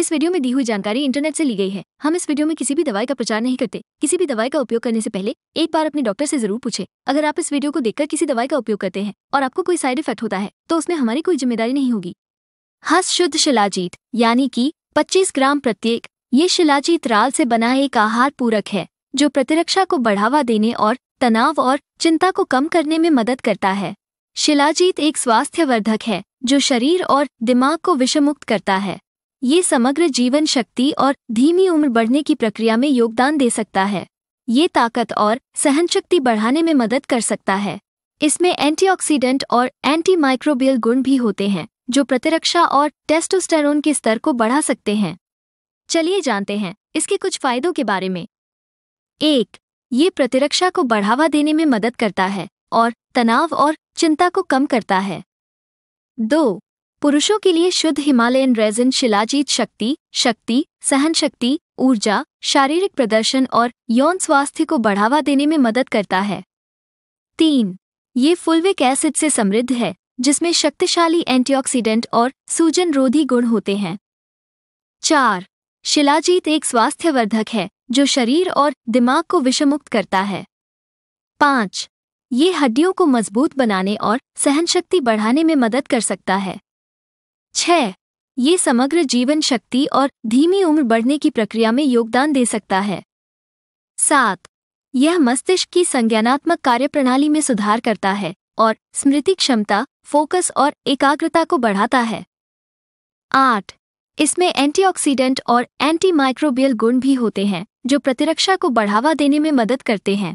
इस वीडियो में दी हुई जानकारी इंटरनेट से ली गई है हम इस वीडियो में किसी भी दवाई का प्रचार नहीं करते किसी भी दवाई का उपयोग करने से पहले एक बार अपने डॉक्टर से जरूर पूछे अगर आप इस वीडियो को देखकर किसी दवाई का उपयोग करते हैं और आपको कोई साइड इफेक्ट होता है तो उसमें हमारी कोई जिम्मेदारी नहीं होगी हस हाँ, शुद्ध शिलाजीत यानी की पच्चीस ग्राम प्रत्येक ये शिलाजीत राल से बना एक आहार पूरक है जो प्रतिरक्षा को बढ़ावा देने और तनाव और चिंता को कम करने में मदद करता है शिलाजीत एक स्वास्थ्यवर्धक है जो शरीर और दिमाग को विषमुक्त करता है ये समग्र जीवन शक्ति और धीमी उम्र बढ़ने की प्रक्रिया में योगदान दे सकता है ये ताकत और सहनशक्ति बढ़ाने में मदद कर सकता है इसमें एंटीऑक्सीडेंट और एंटी माइक्रोबियल गुण भी होते हैं जो प्रतिरक्षा और टेस्टोस्टेरोन के स्तर को बढ़ा सकते हैं चलिए जानते हैं इसके कुछ फायदों के बारे में एक ये प्रतिरक्षा को बढ़ावा देने में मदद करता है और तनाव और चिंता को कम करता है दो पुरुषों के लिए शुद्ध हिमालयन रेजिन शिलाजीत शक्ति शक्ति सहन शक्ति ऊर्जा शारीरिक प्रदर्शन और यौन स्वास्थ्य को बढ़ावा देने में मदद करता है तीन ये फुलविक एसिड से समृद्ध है जिसमें शक्तिशाली एंटीऑक्सीडेंट और सूजन रोधी गुण होते हैं चार शिलाजीत एक स्वास्थ्यवर्धक है जो शरीर और दिमाग को विषमुक्त करता है पाँच ये हड्डियों को मजबूत बनाने और सहनशक्ति बढ़ाने में मदद कर सकता है छह ये समग्र जीवन शक्ति और धीमी उम्र बढ़ने की प्रक्रिया में योगदान दे सकता है सात यह मस्तिष्क की संज्ञानात्मक कार्यप्रणाली में सुधार करता है और स्मृति क्षमता फोकस और एकाग्रता को बढ़ाता है आठ इसमें एंटीऑक्सीडेंट और एंटी माइक्रोबियल गुण भी होते हैं जो प्रतिरक्षा को बढ़ावा देने में मदद करते हैं